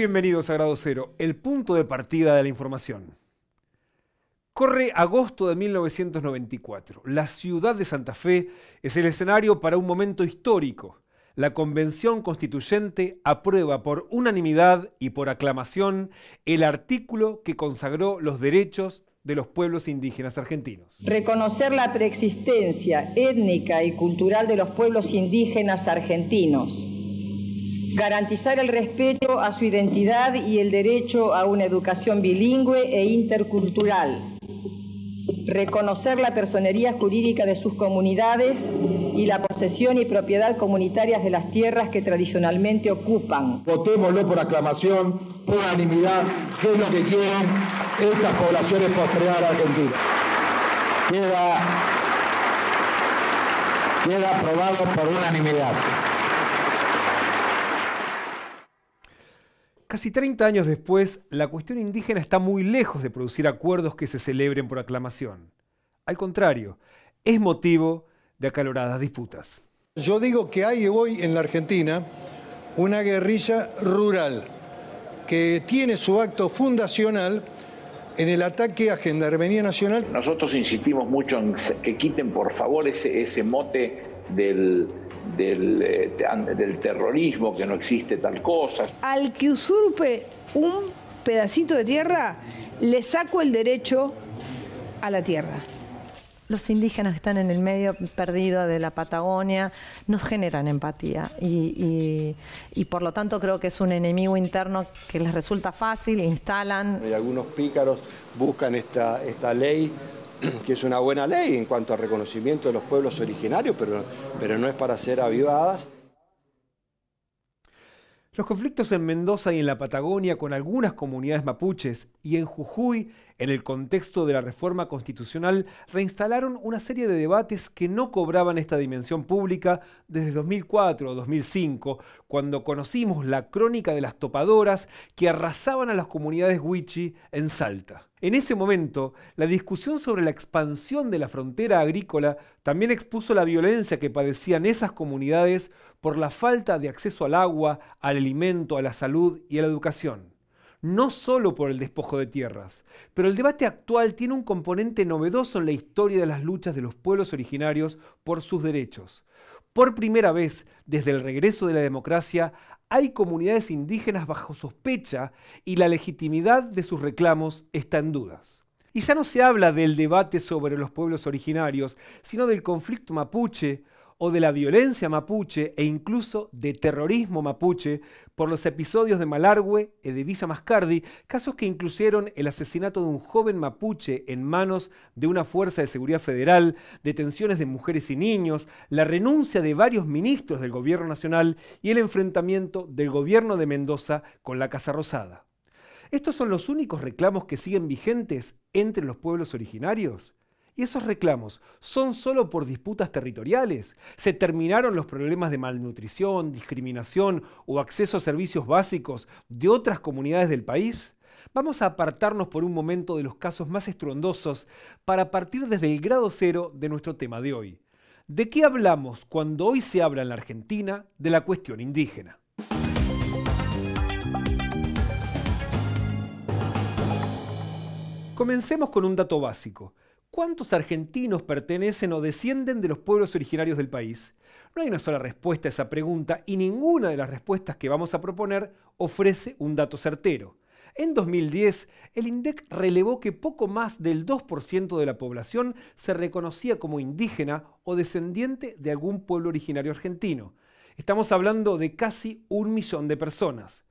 bienvenidos a Grado Cero, el punto de partida de la información. Corre agosto de 1994. La ciudad de Santa Fe es el escenario para un momento histórico. La Convención Constituyente aprueba por unanimidad y por aclamación el artículo que consagró los derechos de los pueblos indígenas argentinos. Reconocer la preexistencia étnica y cultural de los pueblos indígenas argentinos garantizar el respeto a su identidad y el derecho a una educación bilingüe e intercultural, reconocer la personería jurídica de sus comunidades y la posesión y propiedad comunitarias de las tierras que tradicionalmente ocupan. Votémoslo por aclamación, por unanimidad, que es lo que quieren estas poblaciones postreadas argentinas. Queda, queda aprobado por unanimidad. Casi 30 años después, la cuestión indígena está muy lejos de producir acuerdos que se celebren por aclamación. Al contrario, es motivo de acaloradas disputas. Yo digo que hay hoy en la Argentina una guerrilla rural que tiene su acto fundacional en el ataque a Gendarmería Nacional. Nosotros insistimos mucho en que quiten por favor ese, ese mote del, eh, del, terrorismo, que no existe tal cosa. Al que usurpe un pedacito de tierra, le saco el derecho a la tierra los indígenas que están en el medio perdido de la Patagonia no generan empatía y, por lo tanto creo que es un enemigo interno que les resulta fácil, instalan. Y algunos pícaros buscan esta, esta ley que es una buena ley en cuanto al reconocimiento de los pueblos originarios, pero, pero no es para ser avivadas. Los conflictos en Mendoza y en la Patagonia con algunas comunidades mapuches y en Jujuy, en el contexto de la reforma constitucional, reinstalaron una serie de debates que no cobraban esta dimensión pública desde 2004 o 2005, cuando conocimos la crónica de las topadoras que arrasaban a las comunidades huichi en Salta. En ese momento, la discusión sobre la expansión de la frontera agrícola también expuso la violencia que padecían esas comunidades por la falta de acceso al agua, al alimento, a la salud y a la educación. No solo por el despojo de tierras, pero el debate actual tiene un componente novedoso en la historia de las luchas de los pueblos originarios por sus derechos. Por primera vez, desde el regreso de la democracia, hay comunidades indígenas bajo sospecha y la legitimidad de sus reclamos está en dudas. Y ya no se habla del debate sobre los pueblos originarios, sino del conflicto mapuche, o de la violencia mapuche e incluso de terrorismo mapuche por los episodios de Malargüe y de Visa Mascardi, casos que incluyeron el asesinato de un joven mapuche en manos de una fuerza de seguridad federal, detenciones de mujeres y niños, la renuncia de varios ministros del gobierno nacional y el enfrentamiento del gobierno de Mendoza con la Casa Rosada. ¿Estos son los únicos reclamos que siguen vigentes entre los pueblos originarios? ¿Y esos reclamos son solo por disputas territoriales? ¿Se terminaron los problemas de malnutrición, discriminación o acceso a servicios básicos de otras comunidades del país? Vamos a apartarnos por un momento de los casos más estruendosos para partir desde el grado cero de nuestro tema de hoy. ¿De qué hablamos cuando hoy se habla en la Argentina de la cuestión indígena? Comencemos con un dato básico. ¿Cuántos argentinos pertenecen o descienden de los pueblos originarios del país? No hay una sola respuesta a esa pregunta y ninguna de las respuestas que vamos a proponer ofrece un dato certero. En 2010, el INDEC relevó que poco más del 2% de la población se reconocía como indígena o descendiente de algún pueblo originario argentino. Estamos hablando de casi un millón de personas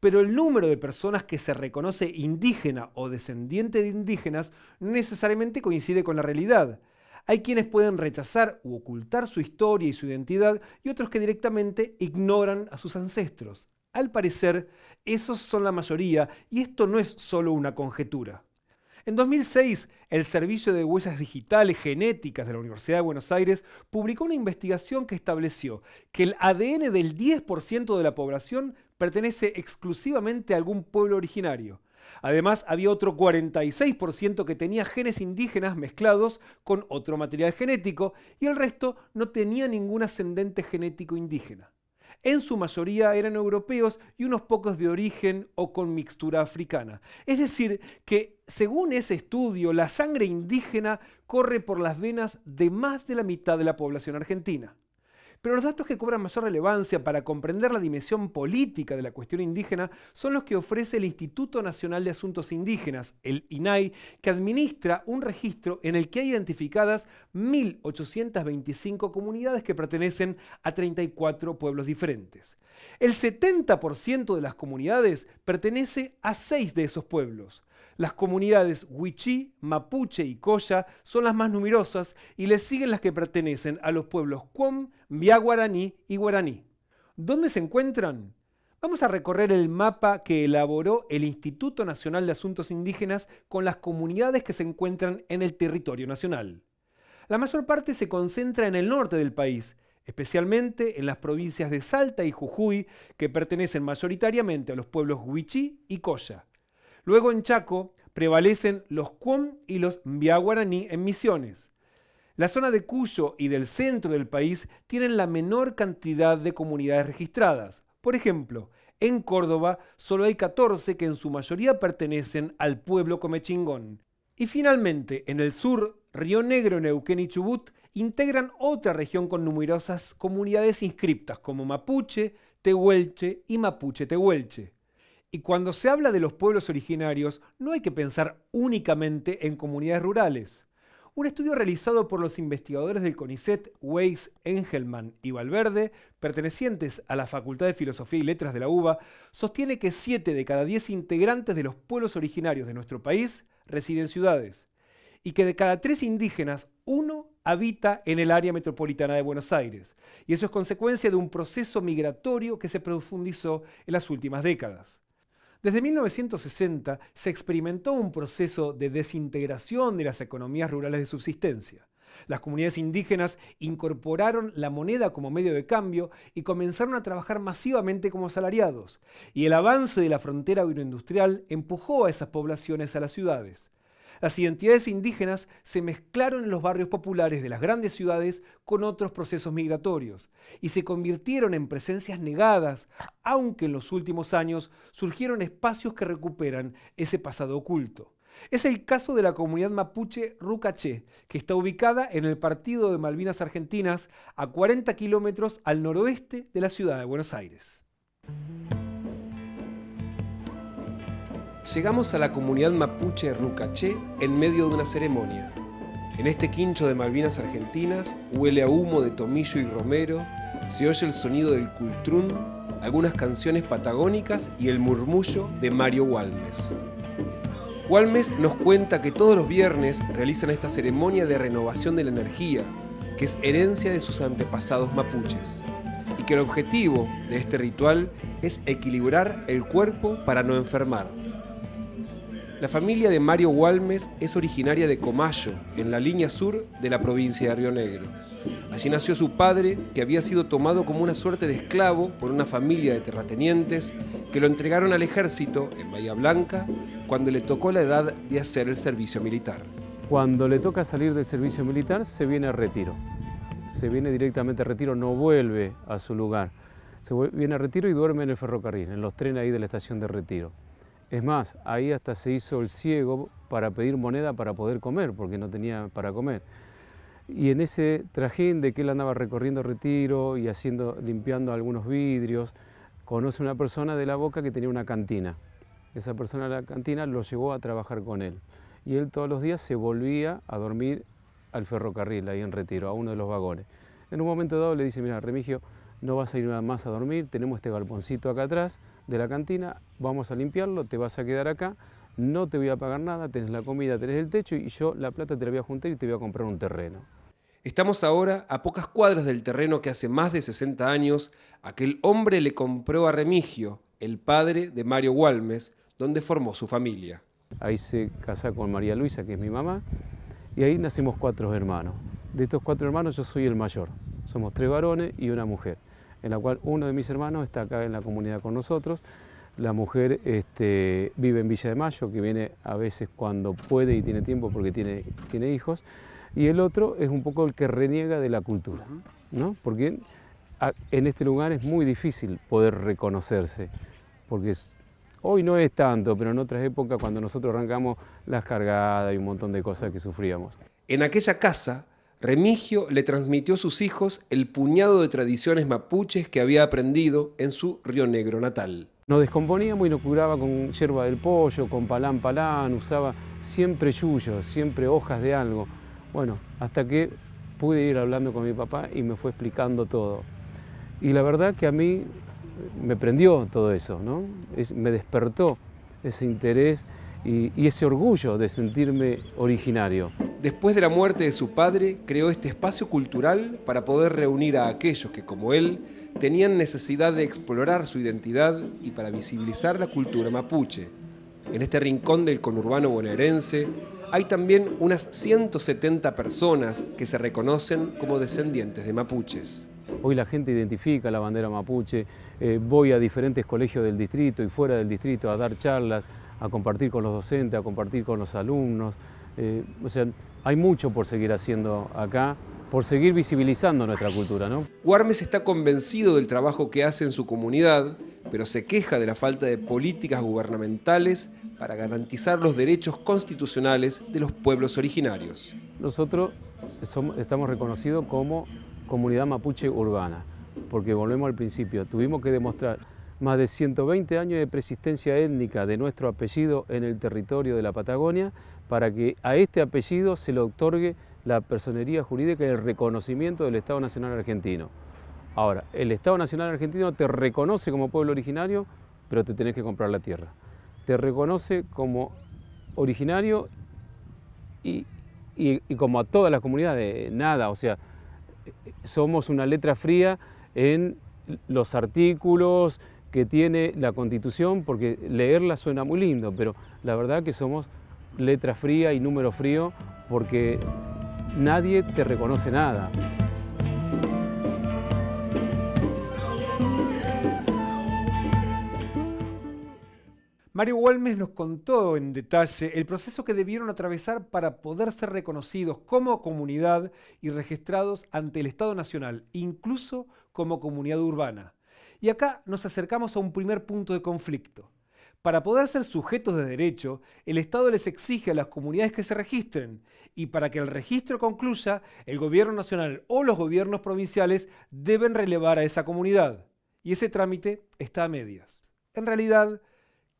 pero el número de personas que se reconoce indígena o descendiente de indígenas no necesariamente coincide con la realidad. Hay quienes pueden rechazar u ocultar su historia y su identidad y otros que directamente ignoran a sus ancestros. Al parecer, esos son la mayoría y esto no es solo una conjetura. En 2006, el Servicio de Huellas Digitales Genéticas de la Universidad de Buenos Aires publicó una investigación que estableció que el ADN del 10% de la población pertenece exclusivamente a algún pueblo originario. Además, había otro 46% que tenía genes indígenas mezclados con otro material genético y el resto no tenía ningún ascendente genético indígena en su mayoría eran europeos y unos pocos de origen o con mixtura africana. Es decir, que según ese estudio, la sangre indígena corre por las venas de más de la mitad de la población argentina. Pero los datos que cobran mayor relevancia para comprender la dimensión política de la cuestión indígena son los que ofrece el Instituto Nacional de Asuntos Indígenas, el INAI, que administra un registro en el que hay identificadas 1.825 comunidades que pertenecen a 34 pueblos diferentes. El 70% de las comunidades pertenece a 6 de esos pueblos. Las comunidades Huichí, Mapuche y Coya son las más numerosas y les siguen las que pertenecen a los pueblos Cuom, Guaraní y Guaraní. ¿Dónde se encuentran? Vamos a recorrer el mapa que elaboró el Instituto Nacional de Asuntos Indígenas con las comunidades que se encuentran en el territorio nacional. La mayor parte se concentra en el norte del país, especialmente en las provincias de Salta y Jujuy, que pertenecen mayoritariamente a los pueblos Huichí y Coya. Luego en Chaco prevalecen los Cuom y los guaraní en Misiones. La zona de Cuyo y del centro del país tienen la menor cantidad de comunidades registradas. Por ejemplo, en Córdoba solo hay 14 que en su mayoría pertenecen al pueblo comechingón. Y finalmente, en el sur, Río Negro, Neuquén y Chubut integran otra región con numerosas comunidades inscriptas como Mapuche, Tehuelche y Mapuche-Tehuelche. Y cuando se habla de los pueblos originarios, no hay que pensar únicamente en comunidades rurales. Un estudio realizado por los investigadores del CONICET, Weiss, Engelman y Valverde, pertenecientes a la Facultad de Filosofía y Letras de la UBA, sostiene que 7 de cada 10 integrantes de los pueblos originarios de nuestro país residen en ciudades y que de cada 3 indígenas, uno habita en el área metropolitana de Buenos Aires. Y eso es consecuencia de un proceso migratorio que se profundizó en las últimas décadas. Desde 1960 se experimentó un proceso de desintegración de las economías rurales de subsistencia. Las comunidades indígenas incorporaron la moneda como medio de cambio y comenzaron a trabajar masivamente como asalariados, y el avance de la frontera agroindustrial empujó a esas poblaciones a las ciudades. Las identidades indígenas se mezclaron en los barrios populares de las grandes ciudades con otros procesos migratorios y se convirtieron en presencias negadas, aunque en los últimos años surgieron espacios que recuperan ese pasado oculto. Es el caso de la comunidad mapuche Rucaché, que está ubicada en el partido de Malvinas Argentinas, a 40 kilómetros al noroeste de la ciudad de Buenos Aires llegamos a la comunidad mapuche Rucaché en medio de una ceremonia. En este quincho de Malvinas Argentinas huele a humo de tomillo y romero, se oye el sonido del cultrún, algunas canciones patagónicas y el murmullo de Mario Walmes. Walmes nos cuenta que todos los viernes realizan esta ceremonia de renovación de la energía, que es herencia de sus antepasados mapuches, y que el objetivo de este ritual es equilibrar el cuerpo para no enfermar. La familia de Mario Gualmes es originaria de Comayo, en la línea sur de la provincia de Río Negro. Allí nació su padre, que había sido tomado como una suerte de esclavo por una familia de terratenientes que lo entregaron al ejército en Bahía Blanca cuando le tocó la edad de hacer el servicio militar. Cuando le toca salir del servicio militar se viene a retiro. Se viene directamente a retiro, no vuelve a su lugar. Se viene a retiro y duerme en el ferrocarril, en los trenes ahí de la estación de retiro. Es más, ahí hasta se hizo el ciego para pedir moneda para poder comer, porque no tenía para comer. Y en ese trajín de que él andaba recorriendo retiro y haciendo, limpiando algunos vidrios, conoce una persona de la boca que tenía una cantina. Esa persona de la cantina lo llevó a trabajar con él. Y él todos los días se volvía a dormir al ferrocarril, ahí en retiro, a uno de los vagones. En un momento dado le dice, mira, Remigio, no vas a ir más a dormir, tenemos este galponcito acá atrás, de la cantina, vamos a limpiarlo, te vas a quedar acá, no te voy a pagar nada, tenés la comida, tenés el techo y yo la plata te la voy a juntar y te voy a comprar un terreno. Estamos ahora a pocas cuadras del terreno que hace más de 60 años aquel hombre le compró a Remigio, el padre de Mario Gualmes, donde formó su familia. Ahí se casa con María Luisa, que es mi mamá, y ahí nacimos cuatro hermanos. De estos cuatro hermanos yo soy el mayor. Somos tres varones y una mujer en la cual uno de mis hermanos está acá en la comunidad con nosotros. La mujer este, vive en Villa de Mayo, que viene a veces cuando puede y tiene tiempo porque tiene, tiene hijos. Y el otro es un poco el que reniega de la cultura, ¿no? Porque en este lugar es muy difícil poder reconocerse, porque hoy no es tanto, pero en otras épocas cuando nosotros arrancamos las cargadas y un montón de cosas que sufríamos. En aquella casa Remigio le transmitió a sus hijos el puñado de tradiciones mapuches que había aprendido en su Río Negro natal. Nos descomponíamos y nos curaba con hierba del pollo, con palán palán, usaba siempre yuyos, siempre hojas de algo. Bueno, hasta que pude ir hablando con mi papá y me fue explicando todo. Y la verdad que a mí me prendió todo eso, ¿no? me despertó ese interés y, ese orgullo de sentirme originario. Después de la muerte de su padre, creó este espacio cultural para poder reunir a aquellos que, como él, tenían necesidad de explorar su identidad y para visibilizar la cultura mapuche. En este rincón del conurbano bonaerense hay también unas 170 personas que se reconocen como descendientes de mapuches. Hoy la gente identifica la bandera mapuche, eh, voy a diferentes colegios del distrito y fuera del distrito a dar charlas, a compartir con los docentes, a compartir con los alumnos. Eh, o sea, hay mucho por seguir haciendo acá, por seguir visibilizando nuestra cultura. ¿no? Guarmes está convencido del trabajo que hace en su comunidad, pero se queja de la falta de políticas gubernamentales para garantizar los derechos constitucionales de los pueblos originarios. Nosotros estamos reconocidos como comunidad mapuche urbana, porque volvemos al principio, tuvimos que demostrar más de 120 años de persistencia étnica de nuestro apellido en el territorio de la Patagonia para que a este apellido se le otorgue la personería jurídica y el reconocimiento del Estado Nacional Argentino. Ahora, el Estado Nacional Argentino te reconoce como pueblo originario, pero te tenés que comprar la tierra. Te reconoce como originario y, y como a todas las comunidades, nada, o sea, somos una letra fría en los artículos, que tiene la Constitución, porque leerla suena muy lindo, pero la verdad que somos letra fría y número frío porque nadie te reconoce nada. Mario Gómez nos contó en detalle el proceso que debieron atravesar para poder ser reconocidos como comunidad y registrados ante el Estado Nacional, incluso como comunidad urbana. Y acá nos acercamos a un primer punto de conflicto. Para poder ser sujetos de derecho, el Estado les exige a las comunidades que se registren y para que el registro concluya, el gobierno nacional o los gobiernos provinciales deben relevar a esa comunidad. Y ese trámite está a medias. En realidad,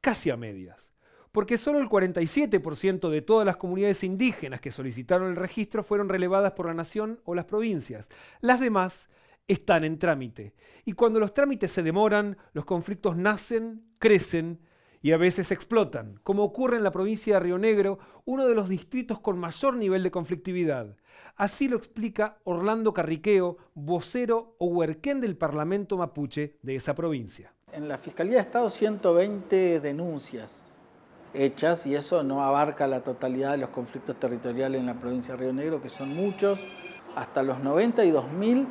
casi a medias. Porque solo el 47% de todas las comunidades indígenas que solicitaron el registro fueron relevadas por la nación o las provincias. Las demás están en trámite. Y cuando los trámites se demoran, los conflictos nacen, crecen y a veces explotan, como ocurre en la provincia de Río Negro, uno de los distritos con mayor nivel de conflictividad. Así lo explica Orlando Carriqueo, vocero o huerquén del Parlamento mapuche de esa provincia. En la Fiscalía de Estado 120 denuncias hechas y eso no abarca la totalidad de los conflictos territoriales en la provincia de Río Negro, que son muchos, hasta los 92.000.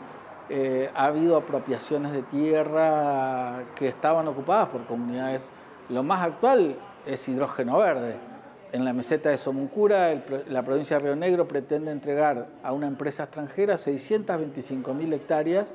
Eh, ha habido apropiaciones de tierra que estaban ocupadas por comunidades. Lo más actual es hidrógeno verde. En la meseta de Somuncura, la provincia de Río Negro pretende entregar a una empresa extranjera 625.000 hectáreas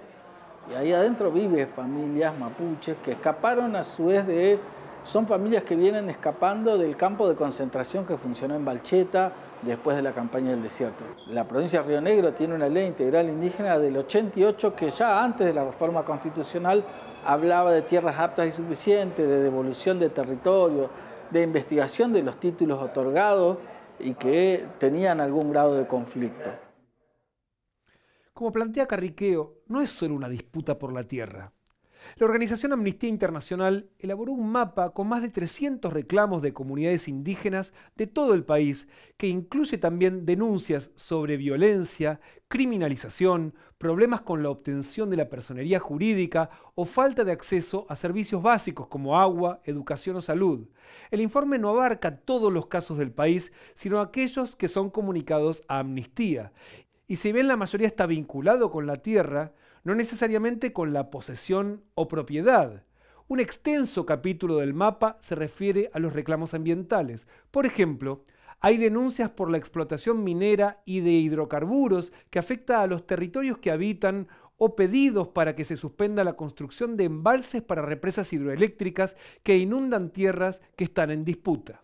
y ahí adentro vive familias mapuches que escaparon a su vez de... Son familias que vienen escapando del campo de concentración que funcionó en Balcheta, después de la campaña del desierto. La provincia de Río Negro tiene una ley integral indígena del 88 que ya antes de la reforma constitucional hablaba de tierras aptas y suficientes, de devolución de territorio, de investigación de los títulos otorgados y que tenían algún grado de conflicto. Como plantea Carriqueo, no es solo una disputa por la tierra, la organización Amnistía Internacional elaboró un mapa con más de 300 reclamos de comunidades indígenas de todo el país, que incluye también denuncias sobre violencia, criminalización, problemas con la obtención de la personería jurídica o falta de acceso a servicios básicos como agua, educación o salud. El informe no abarca todos los casos del país, sino aquellos que son comunicados a Amnistía. Y si bien la mayoría está vinculado con la tierra, no necesariamente con la posesión o propiedad. Un extenso capítulo del mapa se refiere a los reclamos ambientales. Por ejemplo, hay denuncias por la explotación minera y de hidrocarburos que afecta a los territorios que habitan o pedidos para que se suspenda la construcción de embalses para represas hidroeléctricas que inundan tierras que están en disputa.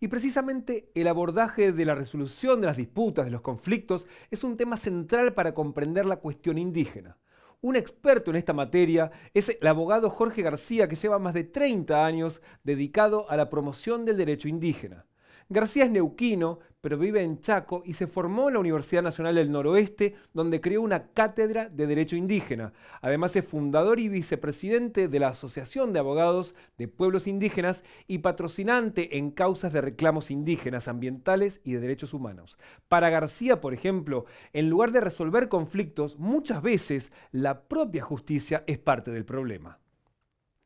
Y precisamente el abordaje de la resolución de las disputas, de los conflictos, es un tema central para comprender la cuestión indígena. Un experto en esta materia es el abogado Jorge García, que lleva más de 30 años dedicado a la promoción del derecho indígena. García es neuquino, pero vive en Chaco y se formó en la Universidad Nacional del Noroeste, donde creó una cátedra de Derecho Indígena. Además es fundador y vicepresidente de la Asociación de Abogados de Pueblos Indígenas y patrocinante en causas de reclamos indígenas, ambientales y de derechos humanos. Para García, por ejemplo, en lugar de resolver conflictos, muchas veces la propia justicia es parte del problema.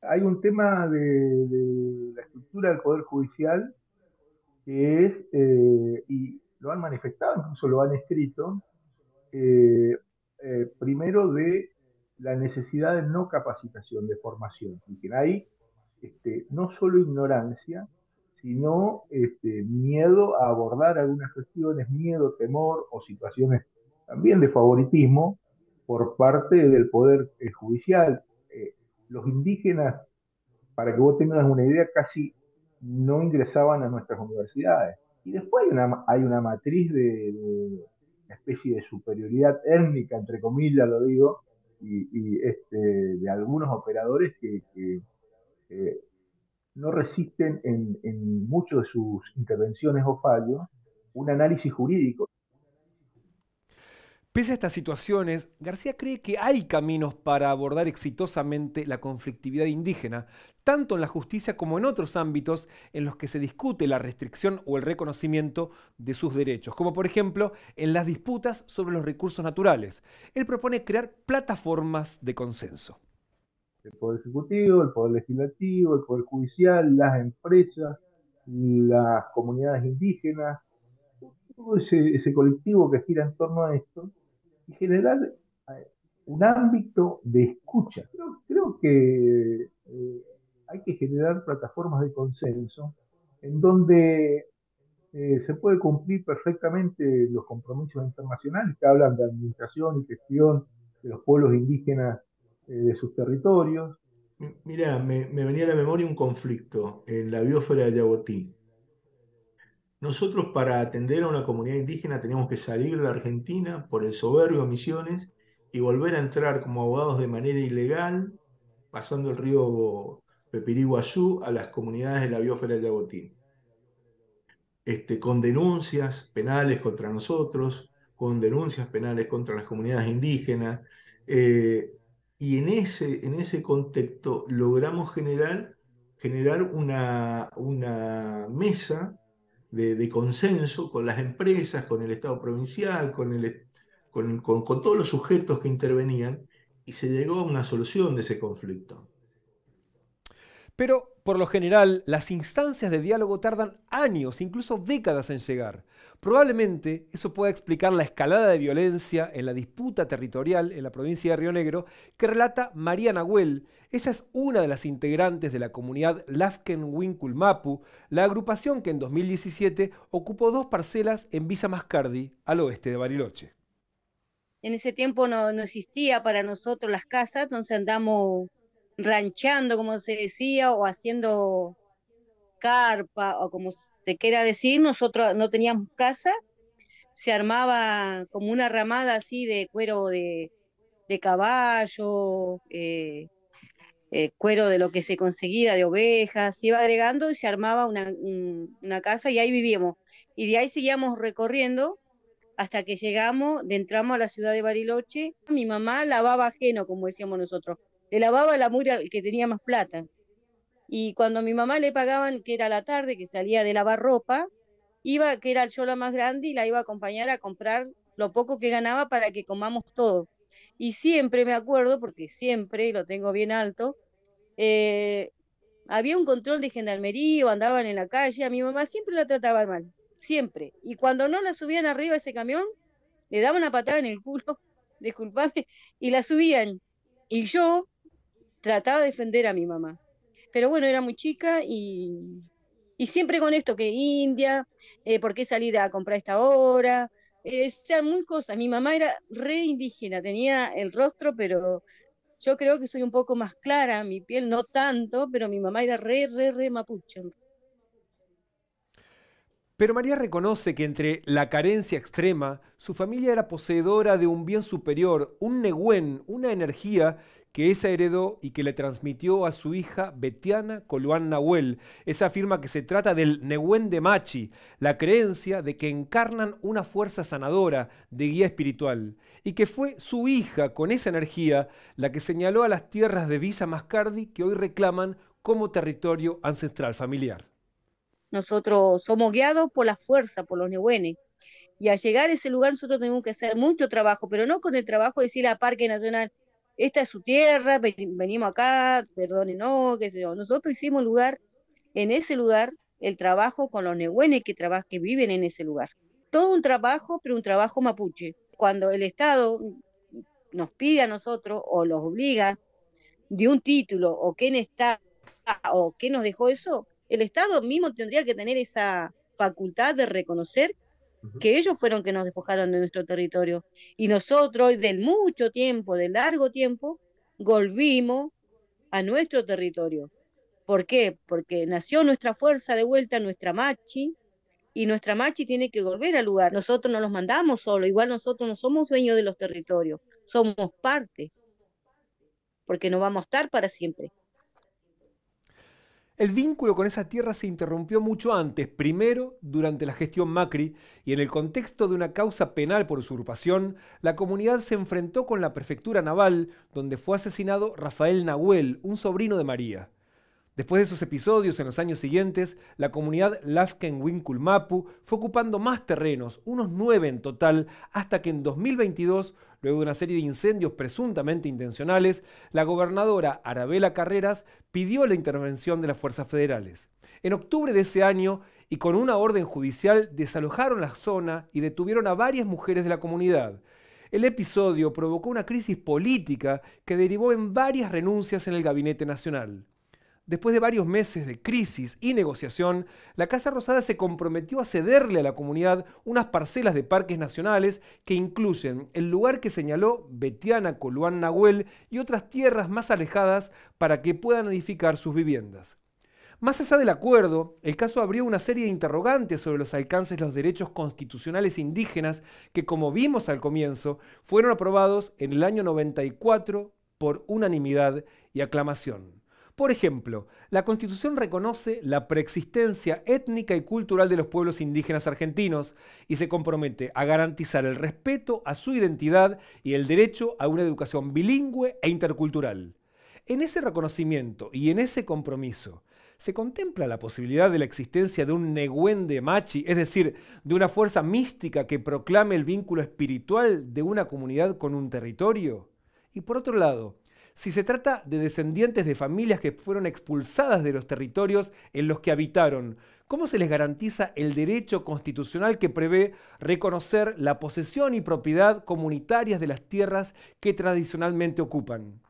Hay un tema de, la estructura del Poder Judicial que es, eh, y lo han manifestado, incluso lo han escrito, eh, eh, primero de la necesidad de no capacitación, de formación, y que hay este, no solo ignorancia, sino este, miedo a abordar algunas cuestiones, miedo, temor o situaciones también de favoritismo por parte del Poder Judicial. los indígenas, para que vos tengas una idea, casi no ingresaban a nuestras universidades. Y después hay una, hay una matriz de, una especie de superioridad étnica, entre comillas lo digo, y, este, de algunos operadores que, no resisten en, en muchas de sus intervenciones o fallos un análisis jurídico Pese a estas situaciones, García cree que hay caminos para abordar exitosamente la conflictividad indígena, tanto en la justicia como en otros ámbitos en los que se discute la restricción o el reconocimiento de sus derechos, como por ejemplo en las disputas sobre los recursos naturales. Él propone crear plataformas de consenso. El Poder Ejecutivo, el Poder Legislativo, el Poder Judicial, las empresas, las comunidades indígenas, todo ese, colectivo que gira en torno a esto, y generar eh, un ámbito de escucha. Creo, que eh, hay que generar plataformas de consenso en donde eh, se puede cumplir perfectamente los compromisos internacionales que hablan de administración y gestión de los pueblos indígenas de sus territorios. Mira, me, venía a la memoria un conflicto en la biosfera de Yabotí. Nosotros para atender a una comunidad indígena teníamos que salir de Argentina por el soberbio Misiones y volver a entrar como abogados de manera ilegal, pasando el río Pepiriguazú a las comunidades de la biósfera de Este, con denuncias penales contra nosotros, con denuncias penales contra las comunidades indígenas. Eh, y en ese, en ese contexto logramos generar, generar una, una mesa de, consenso con las empresas, con el Estado provincial, con todos los sujetos que intervenían, y se llegó a una solución de ese conflicto. Pero, por lo general, las instancias de diálogo tardan años, incluso décadas en llegar. Probablemente eso pueda explicar la escalada de violencia en la disputa territorial en la provincia de Río Negro que relata María Nahuel. Ella es una de las integrantes de la comunidad Lafken Winkul Mapu, la agrupación que en 2017 ocupó dos parcelas en Villa Mascardi, al oeste de Bariloche. En ese tiempo no, no existía para nosotros las casas, entonces andamos ranchando, como se decía, o haciendo carpa o como se quiera decir, nosotros no teníamos casa, se armaba como una ramada así de cuero de, caballo, eh, eh, cuero de lo que se conseguía, de ovejas, se iba agregando y se armaba una, casa y ahí vivíamos. Y de ahí seguíamos recorriendo hasta que llegamos, entramos a la ciudad de Bariloche. Mi mamá lavaba ajeno, como decíamos nosotros. Le lavaba la mura que tenía más plata. Y cuando a mi mamá le pagaban, que era la tarde, que salía de lavar ropa, iba, que era yo la más grande, y la iba a acompañar a comprar lo poco que ganaba para que comamos todo. Y siempre me acuerdo, porque siempre lo tengo bien alto, eh, había un control de gendarmería o andaban en la calle, a mi mamá siempre la trataban mal, siempre. Y cuando no la subían arriba ese camión, le daban una patada en el culo, disculpame, y la subían. Y yo trataba de defender a mi mamá. Pero bueno, era muy chica y, y siempre con esto que India, eh, por qué salir a comprar esta hora, eh, O sean muy cosas. Mi mamá era re indígena, tenía el rostro, pero yo creo que soy un poco más clara, mi piel no tanto, pero mi mamá era re, re, re mapuche. Pero María reconoce que entre la carencia extrema, su familia era poseedora de un bien superior, un negüen, una energía que esa heredó y que le transmitió a su hija Betiana Coluán Nahuel. Esa afirma que se trata del Nehuen de Machi, la creencia de que encarnan una fuerza sanadora de guía espiritual, y que fue su hija con esa energía la que señaló a las tierras de Visa Mascardi que hoy reclaman como territorio ancestral familiar. Nosotros somos guiados por la fuerza, por los Nehuenes. Y al llegar a ese lugar nosotros tenemos que hacer mucho trabajo, pero no con el trabajo de decir a Parque Nacional, esta es su tierra, venimos acá, perdone, no, qué sé yo. Nosotros hicimos lugar, en ese lugar, el trabajo con los nehuenes que, que viven en ese lugar. Todo un trabajo, pero un trabajo mapuche. Cuando el Estado nos pide a nosotros o los obliga de un título o quién está o qué nos dejó eso, el Estado mismo tendría que tener esa facultad de reconocer que ellos fueron que nos despojaron de nuestro territorio. Y nosotros, hoy del mucho tiempo, de largo tiempo, volvimos a nuestro territorio. ¿Por qué? Porque nació nuestra fuerza de vuelta, nuestra machi, y nuestra machi tiene que volver al lugar. Nosotros no los mandamos solo, igual nosotros no somos dueños de los territorios, somos parte, porque no vamos a estar para siempre. El vínculo con esa tierra se interrumpió mucho antes, primero durante la gestión Macri, y en el contexto de una causa penal por usurpación, la comunidad se enfrentó con la prefectura naval, donde fue asesinado Rafael Nahuel, un sobrino de María. Después de esos episodios en los años siguientes, la comunidad Lafken Winkulmapu fue ocupando más terrenos, unos nueve en total, hasta que en 2022, luego de una serie de incendios presuntamente intencionales, la gobernadora Arabela Carreras pidió la intervención de las fuerzas federales. En octubre de ese año, y con una orden judicial, desalojaron la zona y detuvieron a varias mujeres de la comunidad. El episodio provocó una crisis política que derivó en varias renuncias en el gabinete nacional. Después de varios meses de crisis y negociación, la Casa Rosada se comprometió a cederle a la comunidad unas parcelas de parques nacionales que incluyen el lugar que señaló Betiana Coluán Nahuel y otras tierras más alejadas para que puedan edificar sus viviendas. Más allá del acuerdo, el caso abrió una serie de interrogantes sobre los alcances de los derechos constitucionales indígenas que, como vimos al comienzo, fueron aprobados en el año 94 por unanimidad y aclamación. Por ejemplo, la Constitución reconoce la preexistencia étnica y cultural de los pueblos indígenas argentinos y se compromete a garantizar el respeto a su identidad y el derecho a una educación bilingüe e intercultural. En ese reconocimiento y en ese compromiso, se contempla la posibilidad de la existencia de un neguende Machi, es decir, de una fuerza mística que proclame el vínculo espiritual de una comunidad con un territorio? Y por otro lado, si se trata de descendientes de familias que fueron expulsadas de los territorios en los que habitaron, ¿cómo se les garantiza el derecho constitucional que prevé reconocer la posesión y propiedad comunitarias de las tierras que tradicionalmente ocupan?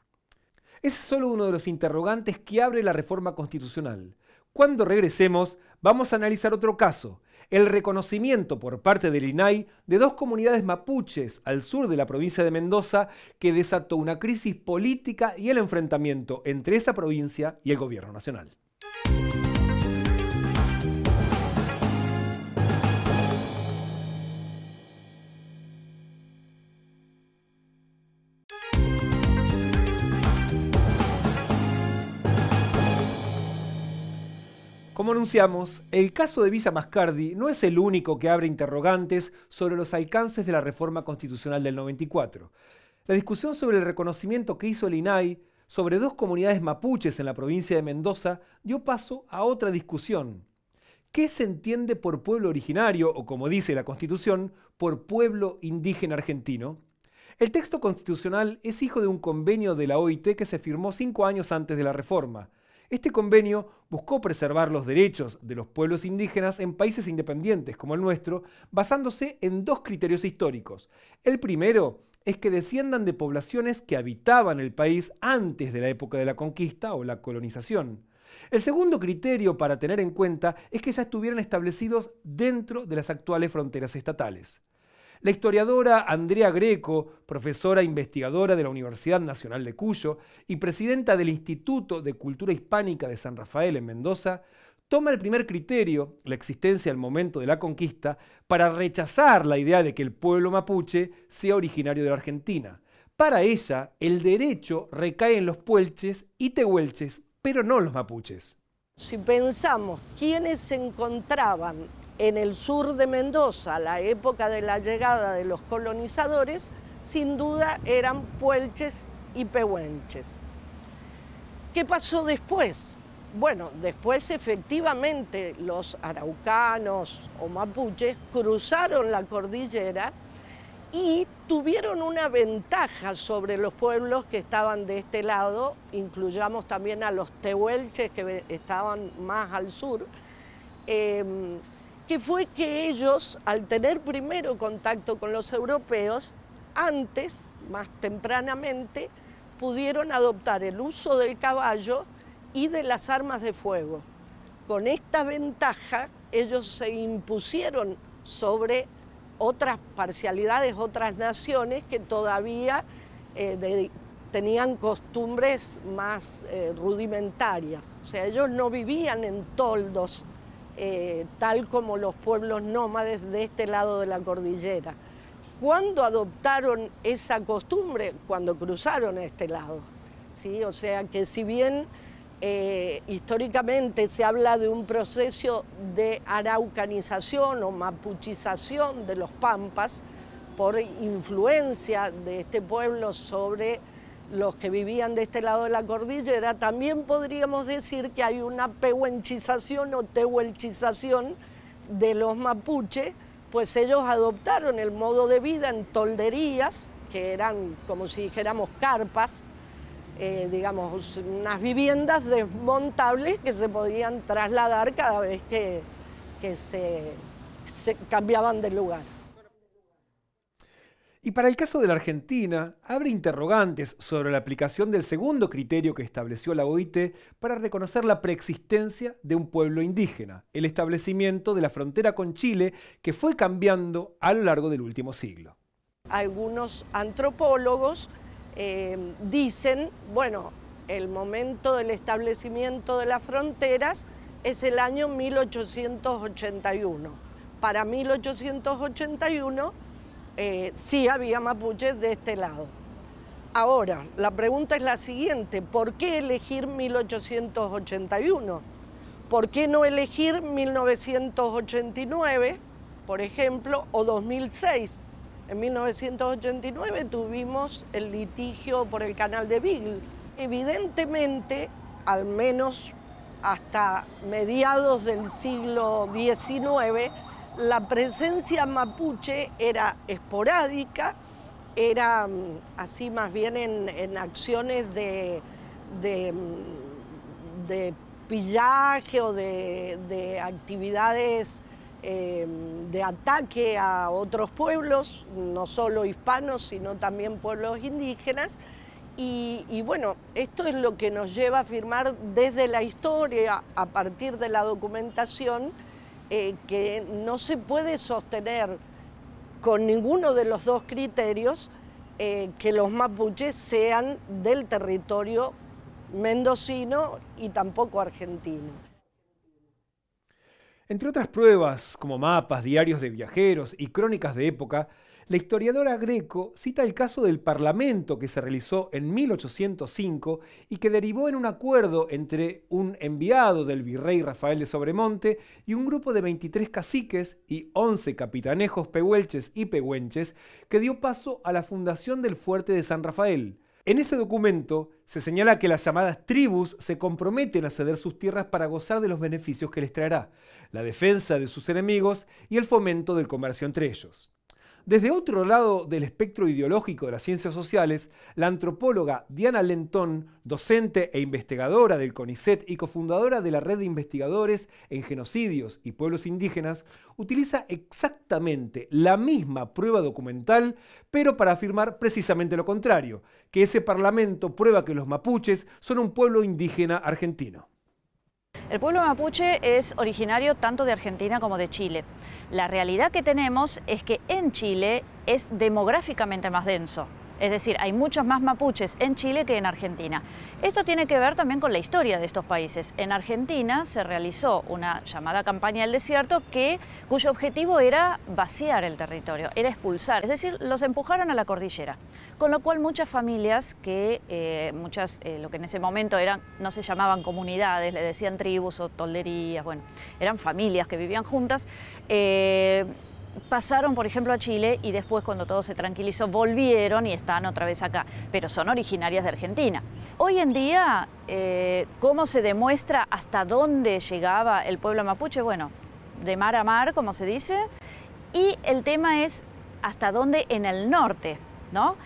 Ese es solo uno de los interrogantes que abre la reforma constitucional. Cuando regresemos, vamos a analizar otro caso, el reconocimiento por parte del INAI de dos comunidades mapuches al sur de la provincia de Mendoza que desató una crisis política y el enfrentamiento entre esa provincia y el gobierno nacional. Como anunciamos, el caso de Visa Mascardi no es el único que abre interrogantes sobre los alcances de la reforma constitucional del 94. La discusión sobre el reconocimiento que hizo el INAI sobre dos comunidades mapuches en la provincia de Mendoza dio paso a otra discusión. ¿Qué se entiende por pueblo originario o, como dice la Constitución, por pueblo indígena argentino? El texto constitucional es hijo de un convenio de la OIT que se firmó cinco años antes de la reforma. Este convenio buscó preservar los derechos de los pueblos indígenas en países independientes como el nuestro, basándose en dos criterios históricos. El primero es que desciendan de poblaciones que habitaban el país antes de la época de la conquista o la colonización. El segundo criterio para tener en cuenta es que ya estuvieran establecidos dentro de las actuales fronteras estatales. La historiadora Andrea Greco, profesora investigadora de la Universidad Nacional de Cuyo y presidenta del Instituto de Cultura Hispánica de San Rafael en Mendoza, toma el primer criterio, la existencia al momento de la conquista, para rechazar la idea de que el pueblo mapuche sea originario de la Argentina. Para ella, el derecho recae en los puelches y tehuelches, pero no los mapuches. Si pensamos quiénes se encontraban en el sur de Mendoza, la época de la llegada de los colonizadores, sin duda eran puelches y pehuenches. ¿Qué pasó después? Bueno, después efectivamente los araucanos o mapuches cruzaron la cordillera y tuvieron una ventaja sobre los pueblos que estaban de este lado, incluyamos también a los tehuelches que estaban más al sur. Em, fue que ellos, al tener primero contacto con los europeos, antes, más tempranamente, pudieron adoptar el uso del caballo y de las armas de fuego. Con esta ventaja, ellos se impusieron sobre otras parcialidades, otras naciones que todavía eh, tenían costumbres más eh, rudimentarias. O sea, ellos no vivían en toldos eh, tal como los pueblos nómades de este lado de la cordillera. ¿Cuándo adoptaron esa costumbre? Cuando cruzaron a este lado. ¿sí? O sea que si bien eh, históricamente se habla de un proceso de araucanización o mapuchización de los pampas por influencia de este pueblo sobre los que vivían de este lado de la cordillera, también podríamos decir que hay una pehuenchización o tehuelchización de los mapuches, pues ellos adoptaron el modo de vida en tolderías, que eran como si dijéramos carpas, eh, digamos, unas viviendas desmontables que se podían trasladar cada vez que, se cambiaban de lugar. Y para el caso de la Argentina, abre interrogantes sobre la aplicación del segundo criterio que estableció la OIT para reconocer la preexistencia de un pueblo indígena, el establecimiento de la frontera con Chile que fue cambiando a lo largo del último siglo. Algunos antropólogos eh, dicen, bueno, el momento del establecimiento de las fronteras es el año 1881. Para 1881 eh, sí había mapuches de este lado. Ahora, la pregunta es la siguiente, ¿por qué elegir 1881? ¿Por qué no elegir 1989, por ejemplo, o 2006? En 1989 tuvimos el litigio por el canal de Beagle. Evidentemente, al menos hasta mediados del siglo XIX, la presencia mapuche era esporádica, era mm, así más bien en, acciones mm, de, pillaje o de, actividades eh, de ataque a otros pueblos, no solo hispanos, sino también pueblos indígenas. y, bueno, esto es lo que nos lleva a afirmar desde la historia, a partir de la documentación, eh, que no se puede sostener con ninguno de los dos criterios eh, que los mapuches sean del territorio mendocino y tampoco argentino. Entre otras pruebas, como mapas, diarios de viajeros y crónicas de época, la historiadora Greco cita el caso del Parlamento que se realizó en 1805 y que derivó en un acuerdo entre un enviado del virrey Rafael de Sobremonte y un grupo de 23 caciques y 11 capitanejos pehuelches y pehuenches que dio paso a la fundación del fuerte de San Rafael. En ese documento se señala que las llamadas tribus se comprometen a ceder sus tierras para gozar de los beneficios que les traerá, la defensa de sus enemigos y el fomento del comercio entre ellos. Desde otro lado del espectro ideológico de las ciencias sociales, la antropóloga Diana Lentón, docente e investigadora del CONICET y cofundadora de la Red de Investigadores en Genocidios y Pueblos Indígenas, utiliza exactamente la misma prueba documental, pero para afirmar precisamente lo contrario, que ese parlamento prueba que los mapuches son un pueblo indígena argentino. El pueblo mapuche es originario tanto de Argentina como de Chile. La realidad que tenemos es que en Chile es demográficamente más denso. Es decir, hay muchos más mapuches en Chile que en Argentina. Esto tiene que ver también con la historia de estos países. En Argentina se realizó una llamada campaña del desierto que, cuyo objetivo era vaciar el territorio, era expulsar. Es decir, los empujaron a la cordillera. Con lo cual muchas familias que, eh, muchas, eh, lo que en ese momento eran, no se llamaban comunidades, le decían tribus o tolderías, bueno, eran familias que vivían juntas, eh, pasaron, por ejemplo, a Chile y después, cuando todo se tranquilizó, volvieron y están otra vez acá, pero son originarias de Argentina. Hoy en día, eh, ¿cómo se demuestra hasta dónde llegaba el pueblo mapuche? Bueno, de mar a mar, como se dice, y el tema es hasta dónde en el norte, ¿no?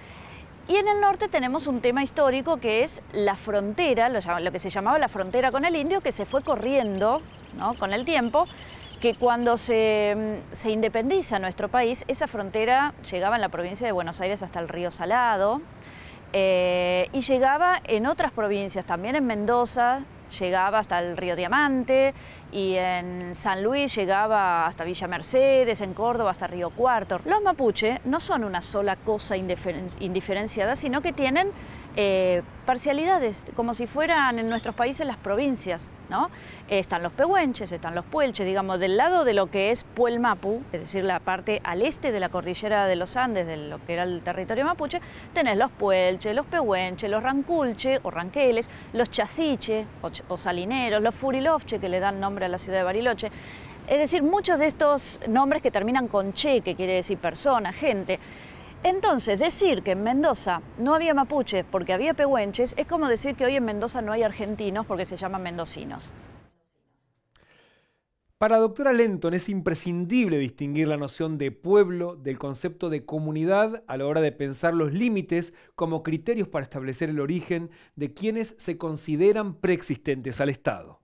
Y en el norte tenemos un tema histórico que es la frontera, lo, que se llamaba la frontera con el indio, que se fue corriendo ¿no? con el tiempo que cuando se, mm, se, independiza nuestro país, esa frontera llegaba en la provincia de Buenos Aires hasta el río Salado eh, y llegaba en otras provincias, también en Mendoza, llegaba hasta el río Diamante y en San Luis llegaba hasta Villa Mercedes, en Córdoba hasta Río Cuarto. Los mapuche no son una sola cosa indiferenciada, sino que tienen eh, parcialidades, como si fueran en nuestros países las provincias. ¿no? están los pehuenches, están los puelches, digamos, del lado de lo que es Puelmapu, es decir, la parte al este de la cordillera de los Andes, de lo que era el territorio mapuche, tenés los puelches, los pehuenches, los ranculche o ranqueles, los chasiche o, salineros, los furilofche, que le dan nombre a la ciudad de Bariloche. Es decir, muchos de estos nombres que terminan con che, que quiere decir persona, gente. Entonces, decir que en Mendoza no había mapuches porque había pehuenches es como decir que hoy en Mendoza no hay argentinos porque se llaman mendocinos. Para la doctora Lenton es imprescindible distinguir la noción de pueblo del concepto de comunidad a la hora de pensar los límites como criterios para establecer el origen de quienes se consideran preexistentes al Estado.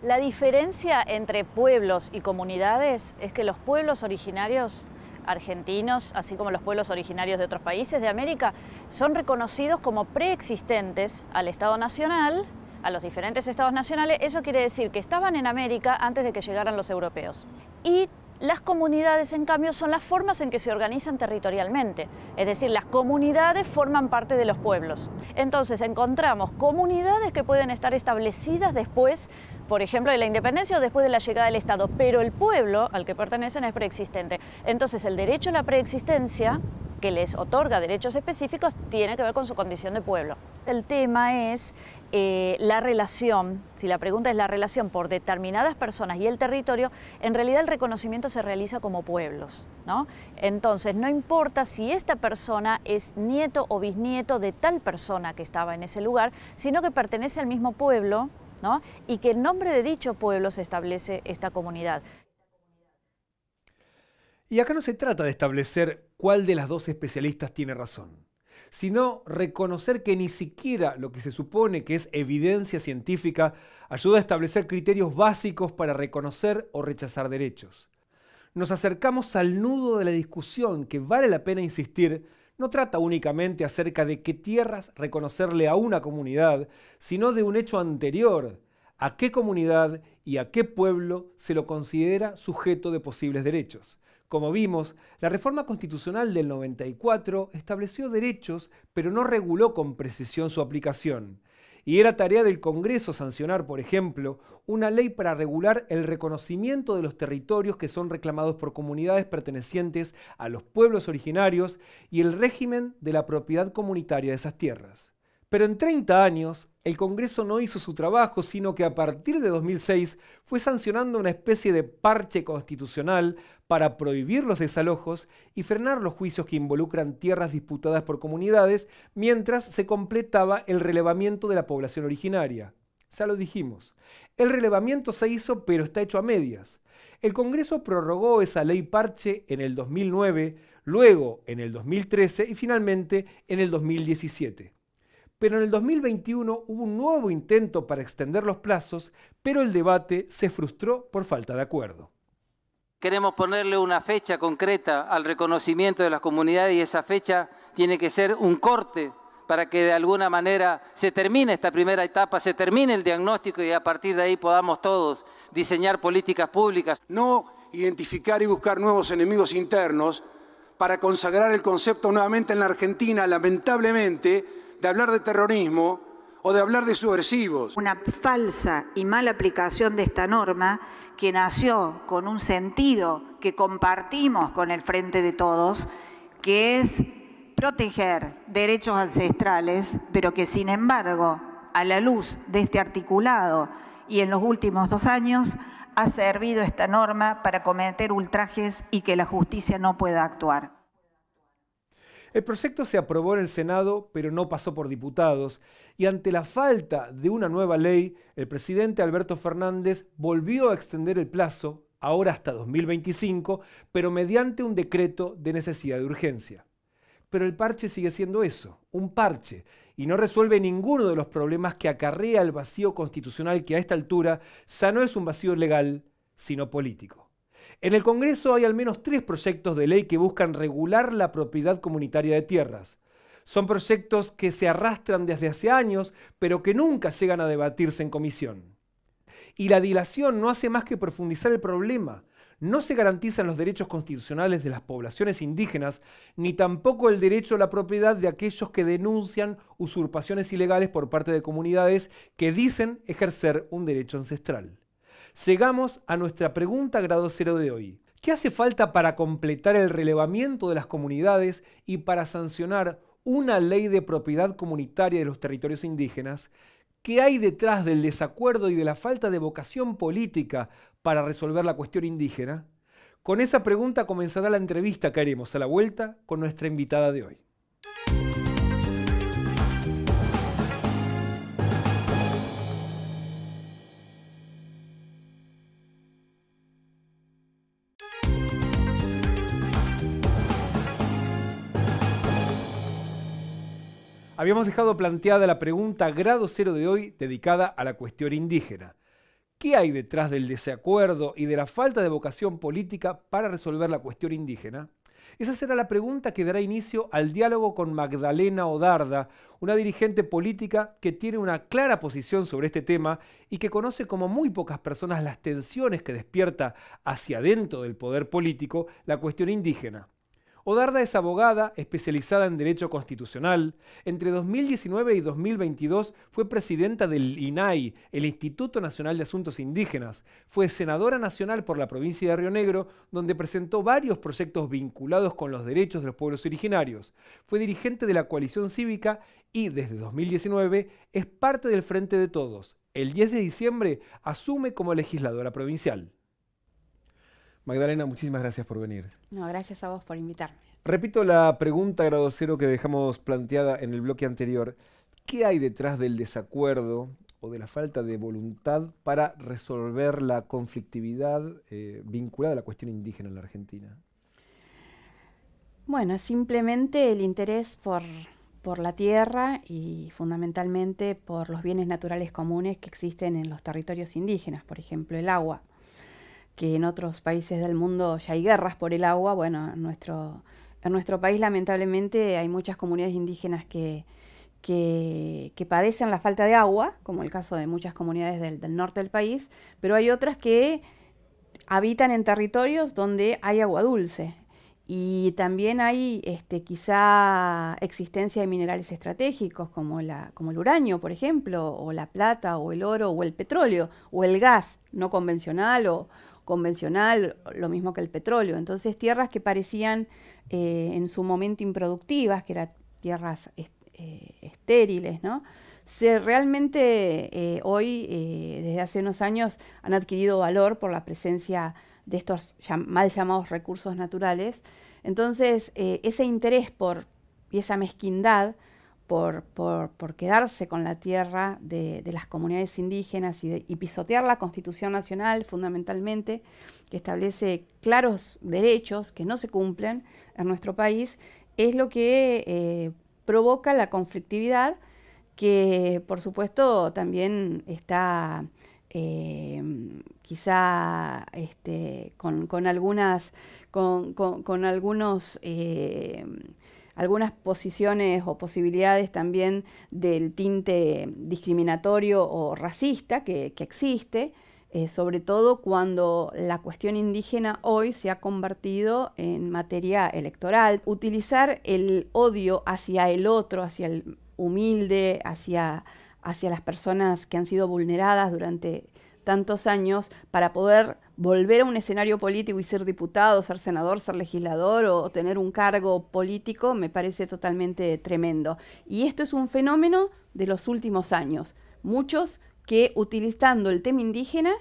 La diferencia entre pueblos y comunidades es que los pueblos originarios argentinos, así como los pueblos originarios de otros países de América, son reconocidos como preexistentes al Estado Nacional, a los diferentes Estados Nacionales. Eso quiere decir que estaban en América antes de que llegaran los europeos. Y las comunidades, en cambio, son las formas en que se organizan territorialmente, es decir, las comunidades forman parte de los pueblos. Entonces, encontramos comunidades que pueden estar establecidas después, por ejemplo, de la independencia o después de la llegada del Estado, pero el pueblo al que pertenecen es preexistente. Entonces, el derecho a la preexistencia que les otorga derechos específicos tiene que ver con su condición de pueblo. El tema es eh, la relación, si la pregunta es la relación por determinadas personas y el territorio, en realidad el reconocimiento se realiza como pueblos, ¿no? Entonces, no importa si esta persona es nieto o bisnieto de tal persona que estaba en ese lugar, sino que pertenece al mismo pueblo, ¿no? Y que en nombre de dicho pueblo se establece esta comunidad. Y acá no se trata de establecer cuál de las dos especialistas tiene razón sino reconocer que ni siquiera lo que se supone que es evidencia científica ayuda a establecer criterios básicos para reconocer o rechazar derechos. Nos acercamos al nudo de la discusión que vale la pena insistir no trata únicamente acerca de qué tierras reconocerle a una comunidad, sino de un hecho anterior, a qué comunidad y a qué pueblo se lo considera sujeto de posibles derechos. Como vimos, la reforma constitucional del 94 estableció derechos, pero no reguló con precisión su aplicación. Y era tarea del Congreso sancionar, por ejemplo, una ley para regular el reconocimiento de los territorios que son reclamados por comunidades pertenecientes a los pueblos originarios y el régimen de la propiedad comunitaria de esas tierras. Pero en 30 años, el Congreso no hizo su trabajo, sino que a partir de 2006 fue sancionando una especie de parche constitucional para prohibir los desalojos y frenar los juicios que involucran tierras disputadas por comunidades mientras se completaba el relevamiento de la población originaria. Ya lo dijimos. El relevamiento se hizo pero está hecho a medias. El Congreso prorrogó esa ley parche en el 2009, luego en el 2013 y finalmente en el 2017. Pero en el 2021 hubo un nuevo intento para extender los plazos, pero el debate se frustró por falta de acuerdo. Queremos ponerle una fecha concreta al reconocimiento de las comunidades y esa fecha tiene que ser un corte para que de alguna manera se termine esta primera etapa, se termine el diagnóstico y a partir de ahí podamos todos diseñar políticas públicas. No identificar y buscar nuevos enemigos internos para consagrar el concepto nuevamente en la Argentina, lamentablemente, de hablar de terrorismo o de hablar de subversivos. Una falsa y mala aplicación de esta norma que nació con un sentido que compartimos con el Frente de Todos, que es proteger derechos ancestrales, pero que sin embargo, a la luz de este articulado y en los últimos dos años, ha servido esta norma para cometer ultrajes y que la justicia no pueda actuar. El proyecto se aprobó en el Senado, pero no pasó por diputados, y ante la falta de una nueva ley, el presidente Alberto Fernández volvió a extender el plazo, ahora hasta 2025, pero mediante un decreto de necesidad de urgencia. Pero el parche sigue siendo eso, un parche, y no resuelve ninguno de los problemas que acarrea el vacío constitucional que a esta altura ya no es un vacío legal, sino político. En el Congreso hay al menos tres proyectos de ley que buscan regular la propiedad comunitaria de tierras. Son proyectos que se arrastran desde hace años, pero que nunca llegan a debatirse en comisión. Y la dilación no hace más que profundizar el problema. No se garantizan los derechos constitucionales de las poblaciones indígenas, ni tampoco el derecho a la propiedad de aquellos que denuncian usurpaciones ilegales por parte de comunidades que dicen ejercer un derecho ancestral llegamos a nuestra pregunta grado cero de hoy. ¿Qué hace falta para completar el relevamiento de las comunidades y para sancionar una ley de propiedad comunitaria de los territorios indígenas? ¿Qué hay detrás del desacuerdo y de la falta de vocación política para resolver la cuestión indígena? Con esa pregunta comenzará la entrevista que haremos a la vuelta con nuestra invitada de hoy. hemos dejado planteada la pregunta grado cero de hoy dedicada a la cuestión indígena. ¿Qué hay detrás del desacuerdo y de la falta de vocación política para resolver la cuestión indígena? Esa será la pregunta que dará inicio al diálogo con Magdalena Odarda, una dirigente política que tiene una clara posición sobre este tema y que conoce como muy pocas personas las tensiones que despierta hacia adentro del poder político la cuestión indígena. Odarda es abogada especializada en Derecho Constitucional. Entre 2019 y 2022 fue presidenta del INAI, el Instituto Nacional de Asuntos Indígenas. Fue senadora nacional por la provincia de Río Negro, donde presentó varios proyectos vinculados con los derechos de los pueblos originarios. Fue dirigente de la coalición cívica y desde 2019 es parte del Frente de Todos. El 10 de diciembre asume como legisladora provincial. Magdalena, muchísimas gracias por venir. gracias a vos por invitarme. Repito la pregunta grado cero que dejamos planteada en el bloque anterior. ¿Qué hay detrás del desacuerdo o de la falta de voluntad para resolver la conflictividad eh, vinculada a la cuestión indígena en la Argentina? Bueno, simplemente el interés por, por la tierra y fundamentalmente por los bienes naturales comunes que existen en los territorios indígenas, por ejemplo el agua que en otros países del mundo ya hay guerras por el agua, bueno, en nuestro, en nuestro país lamentablemente hay muchas comunidades indígenas que, que, padecen la falta de agua, como el caso de muchas comunidades del, norte del país, pero hay otras que habitan en territorios donde hay agua dulce. Y también hay este, quizá existencia de minerales estratégicos como, la, como el uranio, por ejemplo, o la plata, o el oro, o el petróleo, o el gas no convencional, o, convencional, lo mismo que el petróleo. Entonces tierras que parecían eh, en su momento improductivas, que eran tierras eh, estériles, ¿no? Se realmente eh, hoy, desde hace unos años, han adquirido valor por la presencia de estos mal llamados recursos naturales. Entonces, ese interés por y esa mezquindad por, quedarse con la tierra de, las comunidades indígenas y, pisotear la Constitución Nacional fundamentalmente, que establece claros derechos que no se cumplen en nuestro país, es lo que eh, provoca la conflictividad que por supuesto también está eh, quizá este, con, algunas con, con, algunos eh, algunas posiciones o posibilidades también del tinte discriminatorio o racista que, existe, eh, sobre todo cuando la cuestión indígena hoy se ha convertido en materia electoral. Utilizar el odio hacia el otro, hacia el humilde, hacia, hacia las personas que han sido vulneradas durante tantos años para poder volver a un escenario político y ser diputado, ser senador, ser legislador o tener un cargo político me parece totalmente tremendo. Y esto es un fenómeno de los últimos años. Muchos que utilizando el tema indígena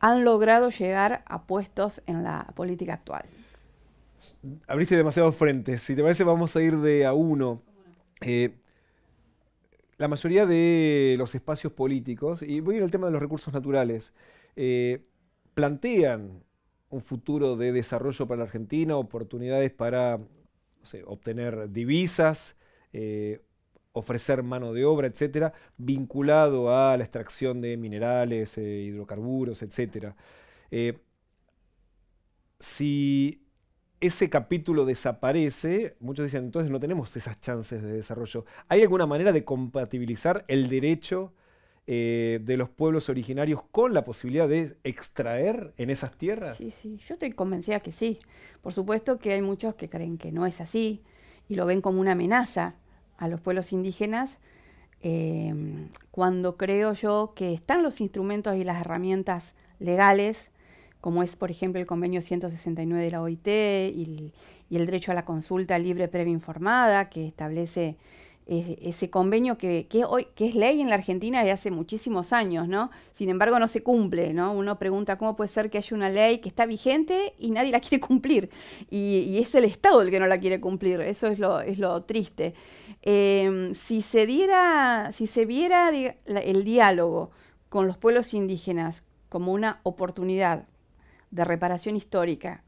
han logrado llegar a puestos en la política actual. Abriste demasiados frentes. Si te parece, vamos a ir de a uno. Eh, la mayoría de los espacios políticos, y voy en el tema de los recursos naturales, eh, plantean un futuro de desarrollo para la Argentina, oportunidades para obtener divisas, eh, ofrecer mano de obra, etcétera, vinculado a la extracción de minerales, eh, hidrocarburos, etcétera. si ese capítulo desaparece, muchos dicen, entonces no tenemos esas chances de desarrollo. ¿Hay alguna manera de compatibilizar el derecho eh, de los pueblos originarios con la posibilidad de extraer en esas tierras? Sí, sí, yo estoy convencida que sí. Por supuesto que hay muchos que creen que no es así y lo ven como una amenaza a los pueblos indígenas. Em, cuando creo yo que están los instrumentos y las herramientas legales como es por ejemplo el convenio 169 de la OIT y, el, derecho a la consulta libre, previa informada, que establece ese convenio que, es ley en la Argentina de hace muchísimos años, ¿no? Sin embargo, no se cumple, ¿no? Uno pregunta cómo puede ser que haya una ley que está vigente y nadie la quiere cumplir. Y, es el Estado el que no la quiere cumplir. Eso es lo, triste. Em, si se diera, si se viera el diálogo con los pueblos indígenas como una oportunidad de reparación histórica,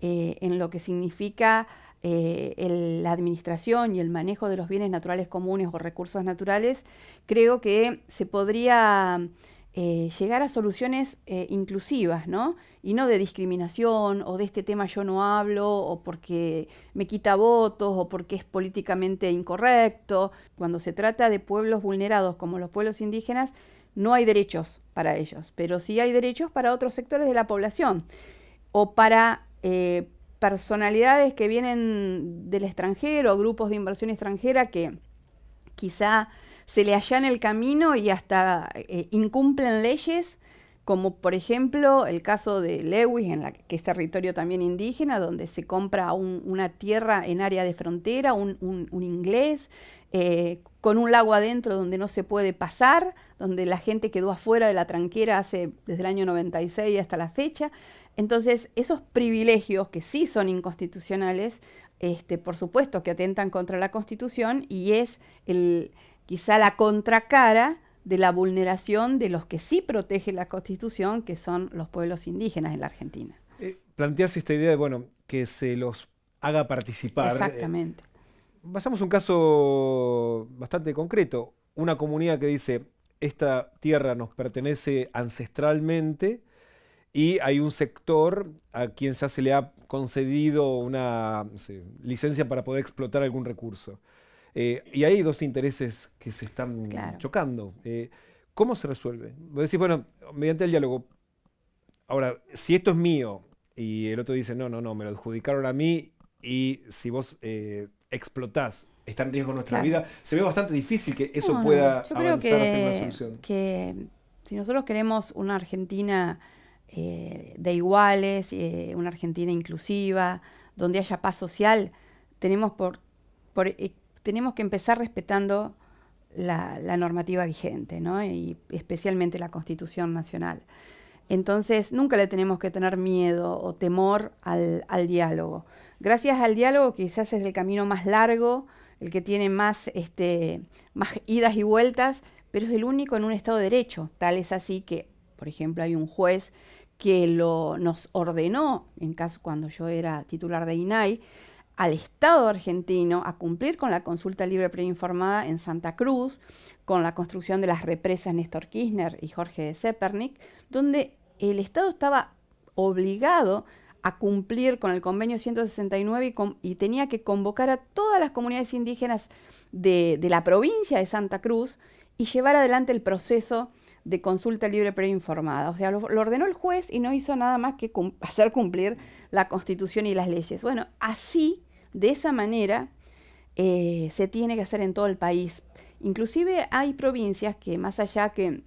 eh, en lo que significa eh, la administración y el manejo de los bienes naturales comunes o recursos naturales, creo que se podría eh, llegar a soluciones inclusivas, ¿no? Y no de discriminación o de este tema yo no hablo o porque me quita votos o porque es políticamente incorrecto. Cuando se trata de pueblos vulnerados como los pueblos indígenas, no hay derechos para ellos, pero sí hay derechos para otros sectores de la población o para eh, personalidades que vienen del extranjero, grupos de inversión extranjera que quizá se le hallan el camino y hasta eh, incumplen leyes, como por ejemplo el caso de Lewis, en la que es territorio también indígena, donde se compra una tierra en área de frontera, un inglés, eh, con un lago adentro donde no se puede pasar, donde la gente quedó afuera de la tranquera hace, desde el año 96 hasta la fecha. Entonces, esos privilegios que sí son inconstitucionales, este, por supuesto que atentan contra la Constitución y es el, quizá la contracara de la vulneración de los que sí protege la Constitución, que son los pueblos indígenas en la Argentina. Eh, planteas esta idea de, bueno, que se los haga participar. Eh, Exactamente vayamos un caso bastante concreto. Una comunidad que dice, esta tierra nos pertenece ancestralmente y hay un sector a quien ya se le ha concedido una licencia para poder explotar algún recurso. Eh, y hay dos intereses que se están chocando. Eh, ¿Cómo se resuelve? Vos decís, bueno, mediante el diálogo. Ahora, si esto es mío y el otro dice, no, no, no, me lo adjudicaron a mí y si vos eh, explotás, está en riesgo nuestra vida, se ve bastante difícil que eso pueda avanzar que, hacia una solución. Que si nosotros queremos una Argentina eh, de iguales, eh, una Argentina inclusiva, donde haya paz social, tenemos por, eh, tenemos que empezar respetando la, normativa vigente, ¿no? Y especialmente la Constitución Nacional. Entonces, nunca le tenemos que tener miedo o temor al diálogo. Gracias al diálogo quizás es el camino más largo, el que tiene más, este, más idas y vueltas, pero es el único en un Estado de Derecho. Tal es así que, por ejemplo, hay un juez que lo, nos ordenó, en caso cuando yo era titular de INAI, al Estado argentino a cumplir con la consulta libre preinformada en Santa Cruz, con la construcción de las represas Néstor Kirchner y Jorge Zepernik, donde el Estado estaba obligado a cumplir con el convenio 169 y, tenía que convocar a todas las comunidades indígenas de, la provincia de Santa Cruz y llevar adelante el proceso de consulta libre preinformada. O sea, lo, ordenó el juez y no hizo nada más que hacer cumplir la constitución y las leyes. Bueno, así, de esa manera, eh, se tiene que hacer en todo el país. Inclusive hay provincias que más allá que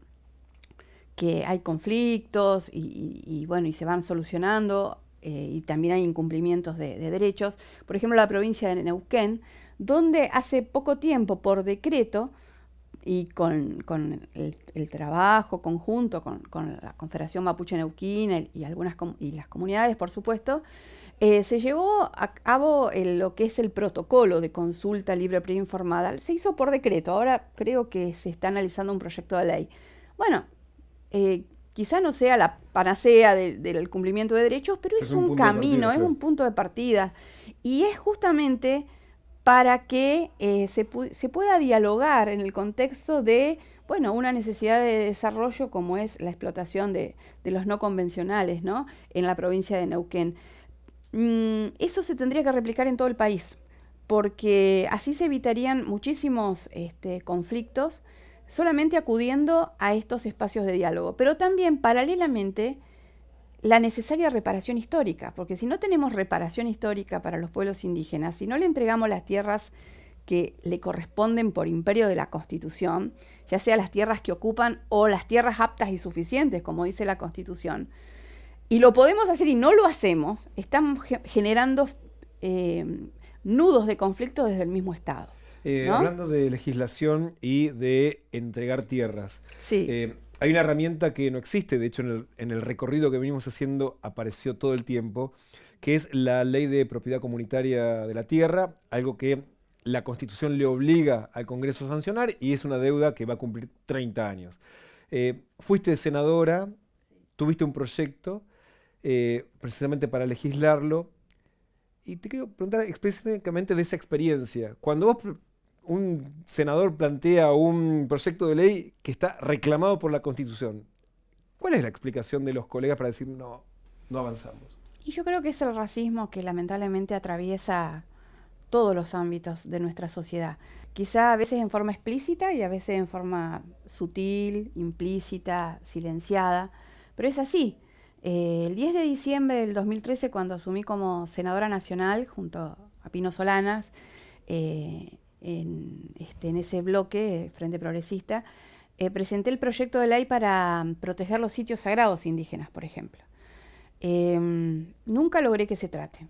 que hay conflictos y, bueno, y se van solucionando eh, y también hay incumplimientos de, derechos. Por ejemplo, la provincia de Neuquén, donde hace poco tiempo, por decreto, y con, el, trabajo conjunto con, la Confederación Mapuche Neuquén y, algunas y las comunidades, por supuesto, eh, se llevó a cabo lo que es el protocolo de consulta libre preinformada. Se hizo por decreto, ahora creo que se está analizando un proyecto de ley. Bueno, eh, quizá no sea la panacea del cumplimiento de derechos, pero es, un, camino, es un punto de partida. Y es justamente para que eh, se, pueda dialogar en el contexto de bueno, una necesidad de desarrollo como es la explotación de, los no convencionales ¿no? en la provincia de Neuquén. Mm, eso se tendría que replicar en todo el país, porque así se evitarían muchísimos este, conflictos solamente acudiendo a estos espacios de diálogo, pero también paralelamente la necesaria reparación histórica, porque si no tenemos reparación histórica para los pueblos indígenas, si no le entregamos las tierras que le corresponden por imperio de la Constitución, ya sea las tierras que ocupan o las tierras aptas y suficientes, como dice la Constitución, y lo podemos hacer y no lo hacemos, estamos generando eh, nudos de conflicto desde el mismo Estado. Eh, hablando de legislación y de entregar tierras. Eh, hay una herramienta que no existe, de hecho en el, recorrido que venimos haciendo apareció todo el tiempo, que es la ley de propiedad comunitaria de la tierra, algo que la Constitución le obliga al Congreso a sancionar y es una deuda que va a cumplir 30 años. Eh, fuiste senadora, tuviste un proyecto precisamente para legislarlo y te quiero preguntar específicamente de esa experiencia. Cuando vos un senador plantea un proyecto de ley que está reclamado por la Constitución. ¿Cuál es la explicación de los colegas para decir no, no avanzamos? Y yo creo que es el racismo que lamentablemente atraviesa todos los ámbitos de nuestra sociedad. Quizá a veces en forma explícita y a veces en forma sutil, implícita, silenciada, pero es así. Eh, el 10 de diciembre del 2013, cuando asumí como senadora nacional junto a Pino Solanas, eh, este, en, ese bloque, eh, Frente Progresista, eh, presenté el proyecto de ley para mm, proteger los sitios sagrados indígenas, por ejemplo. Em, nunca logré que se trate.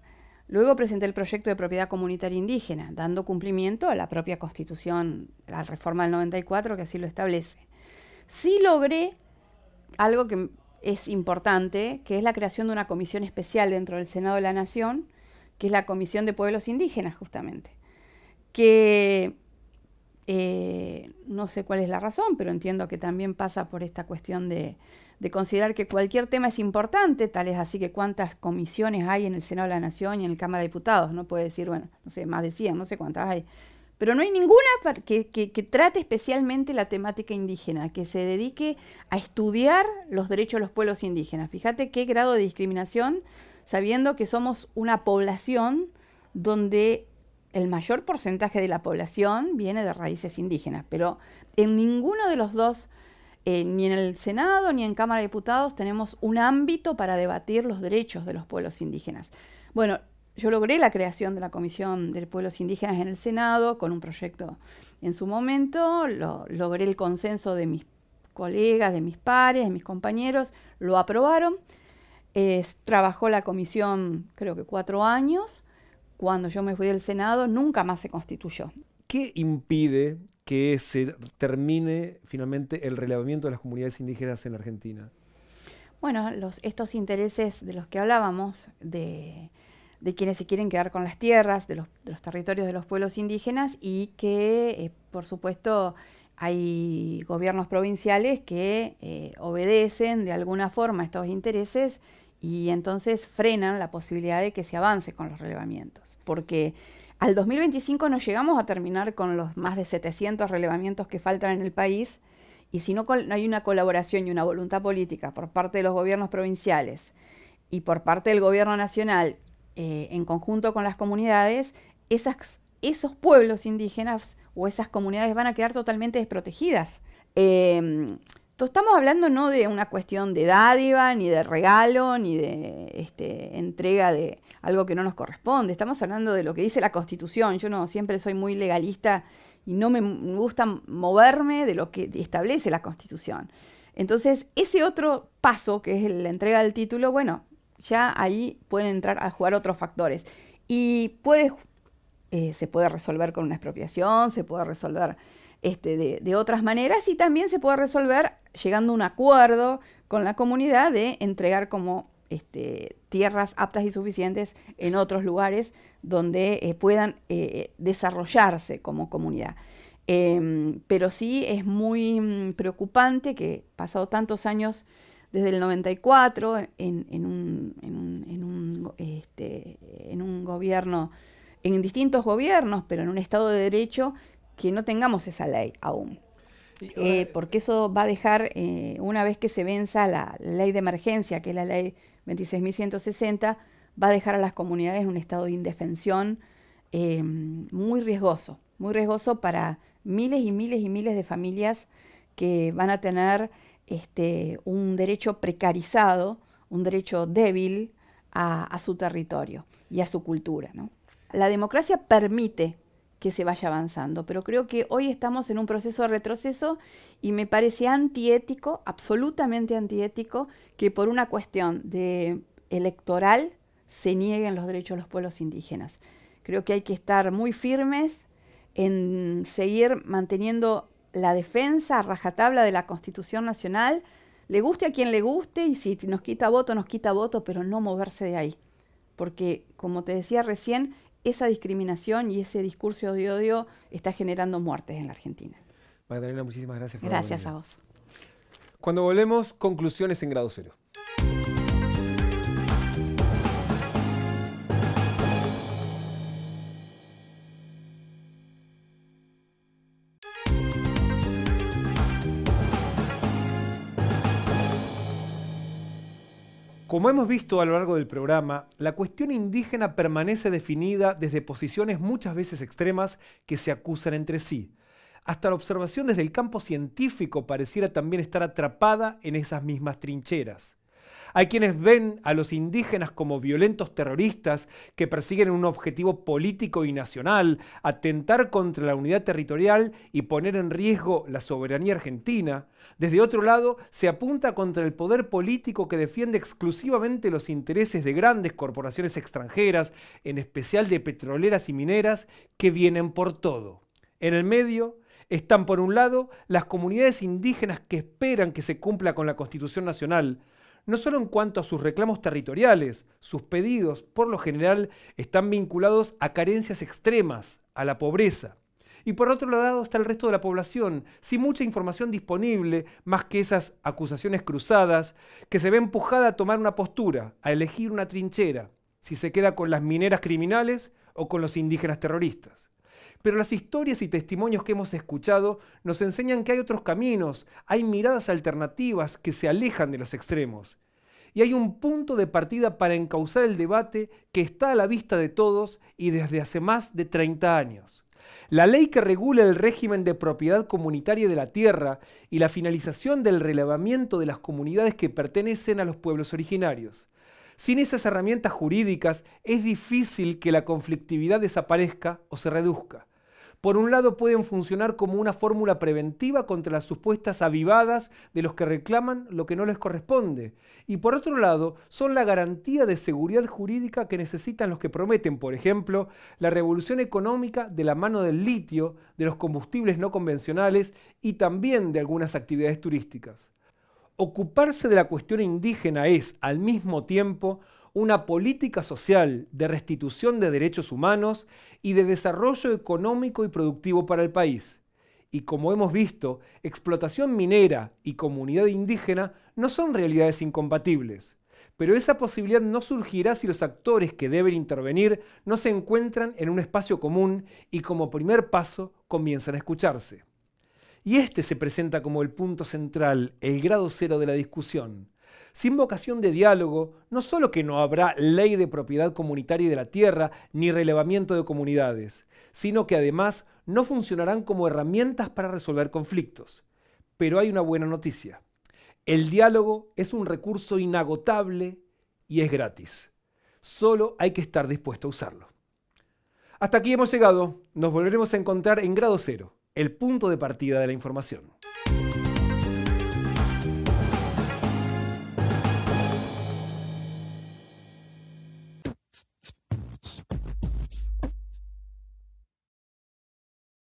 Luego presenté el proyecto de propiedad comunitaria indígena, dando cumplimiento a la propia constitución, la reforma del 94 que así lo establece. Sí logré algo que es importante, que es la creación de una comisión especial dentro del Senado de la Nación, que es la Comisión de Pueblos Indígenas, justamente que eh, no sé cuál es la razón, pero entiendo que también pasa por esta cuestión de, considerar que cualquier tema es importante, tal es así que cuántas comisiones hay en el Senado de la Nación y en el Cámara de Diputados, no puede decir, bueno, no sé, más decían, no sé cuántas hay, pero no hay ninguna que, trate especialmente la temática indígena, que se dedique a estudiar los derechos de los pueblos indígenas. Fíjate qué grado de discriminación, sabiendo que somos una población donde el mayor porcentaje de la población viene de raíces indígenas, pero en ninguno de los dos, eh, ni en el Senado ni en Cámara de Diputados, tenemos un ámbito para debatir los derechos de los pueblos indígenas. Bueno, yo logré la creación de la Comisión de Pueblos Indígenas en el Senado con un proyecto en su momento, logré el consenso de mis colegas, de mis pares, de mis compañeros, lo aprobaron. trabajó la comisión creo que cuatro años cuando yo me fui del Senado, nunca más se constituyó. ¿Qué impide que se termine finalmente el relevamiento de las comunidades indígenas en Argentina? Bueno, estos intereses de los que hablábamos, de, quienes se quieren quedar con las tierras, de los, territorios de los pueblos indígenas y que, eh, por supuesto, hay gobiernos provinciales que eh, obedecen de alguna forma estos intereses y entonces frenan la posibilidad de que se avance con los relevamientos, porque al 2025 no llegamos a terminar con los más de 700 relevamientos que faltan en el país y si no, hay una colaboración y una voluntad política por parte de los gobiernos provinciales y por parte del gobierno nacional eh, en conjunto con las comunidades, esos pueblos indígenas o esas comunidades van a quedar totalmente desprotegidas. Em, estamos hablando no de una cuestión de dádiva, ni de regalo, ni de este, entrega de algo que no nos corresponde. Estamos hablando de lo que dice la Constitución. Yo no siempre soy muy legalista y no me gusta moverme de lo que establece la Constitución. Entonces, ese otro paso, que es la entrega del título, bueno, ya ahí pueden entrar a jugar otros factores. Y puede, eh, se puede resolver con una expropiación, se puede resolver este, de, otras maneras y también se puede resolver llegando a un acuerdo con la comunidad de entregar como este, tierras aptas y suficientes en otros lugares donde eh, puedan eh, eh, desarrollarse como comunidad. Em, pero sí es muy mm, preocupante que pasado tantos años desde el 94 en, en un, este, en un gobierno, en distintos gobiernos, pero en un Estado de Derecho que no tengamos esa ley aún. Eh, porque eso va a dejar, eh, una vez que se venza la, ley de emergencia, que es la ley 26.160, va a dejar a las comunidades en un estado de indefensión eh, muy riesgoso, muy riesgoso para miles y miles y miles de familias que van a tener este, un derecho precarizado, un derecho débil a, su territorio y a su cultura. La democracia permite que se vaya avanzando. Pero creo que hoy estamos en un proceso de retroceso y me parece antiético, absolutamente antiético, que por una cuestión de electoral se nieguen los derechos de los pueblos indígenas. Creo que hay que estar muy firmes en seguir manteniendo la defensa a rajatabla de la Constitución Nacional, le guste a quien le guste y si nos quita voto, nos quita voto, pero no moverse de ahí. Porque, como te decía recién, esa discriminación y ese discurso de odio está generando muertes en la Argentina. Magdalena, muchísimas gracias. gracias a vos. Cuando volvemos, conclusiones en grado cero. Como hemos visto a lo largo del programa, la cuestión indígena permanece definida desde posiciones muchas veces extremas que se acusan entre sí. Hasta la observación desde el campo científico pareciera también estar atrapada en esas mismas trincheras. Hay quienes ven a los indígenas como violentos terroristas que persiguen un objetivo político y nacional, atentar contra la unidad territorial y poner en riesgo la soberanía argentina. Desde otro lado, se apunta contra el poder político que defiende exclusivamente los intereses de grandes corporaciones extranjeras, en especial de petroleras y mineras, que vienen por todo. En el medio, están, por un lado, las comunidades indígenas que esperan que se cumpla con la Constitución Nacional, no solo en cuanto a sus reclamos territoriales, sus pedidos por lo general están vinculados a carencias extremas, a la pobreza. Y por otro lado está el resto de la población, sin mucha información disponible, más que esas acusaciones cruzadas, que se ve empujada a tomar una postura, a elegir una trinchera, si se queda con las mineras criminales o con los indígenas terroristas. Pero las historias y testimonios que hemos escuchado nos enseñan que hay otros caminos, hay miradas alternativas que se alejan de los extremos. Y hay un punto de partida para encauzar el debate que está a la vista de todos y desde hace más de 30 años. La ley que regula el régimen de propiedad comunitaria de la tierra y la finalización del relevamiento de las comunidades que pertenecen a los pueblos originarios. Sin esas herramientas jurídicas es difícil que la conflictividad desaparezca o se reduzca. Por un lado pueden funcionar como una fórmula preventiva contra las supuestas avivadas de los que reclaman lo que no les corresponde. Y por otro lado son la garantía de seguridad jurídica que necesitan los que prometen, por ejemplo, la revolución económica de la mano del litio, de los combustibles no convencionales y también de algunas actividades turísticas. Ocuparse de la cuestión indígena es, al mismo tiempo, una política social de restitución de derechos humanos y de desarrollo económico y productivo para el país. Y como hemos visto, explotación minera y comunidad indígena no son realidades incompatibles. Pero esa posibilidad no surgirá si los actores que deben intervenir no se encuentran en un espacio común y como primer paso comienzan a escucharse. Y este se presenta como el punto central, el grado cero de la discusión sin vocación de diálogo, no solo que no habrá ley de propiedad comunitaria de la tierra ni relevamiento de comunidades, sino que además no funcionarán como herramientas para resolver conflictos. Pero hay una buena noticia. El diálogo es un recurso inagotable y es gratis. Solo hay que estar dispuesto a usarlo. Hasta aquí hemos llegado. Nos volveremos a encontrar en grado cero, el punto de partida de la información.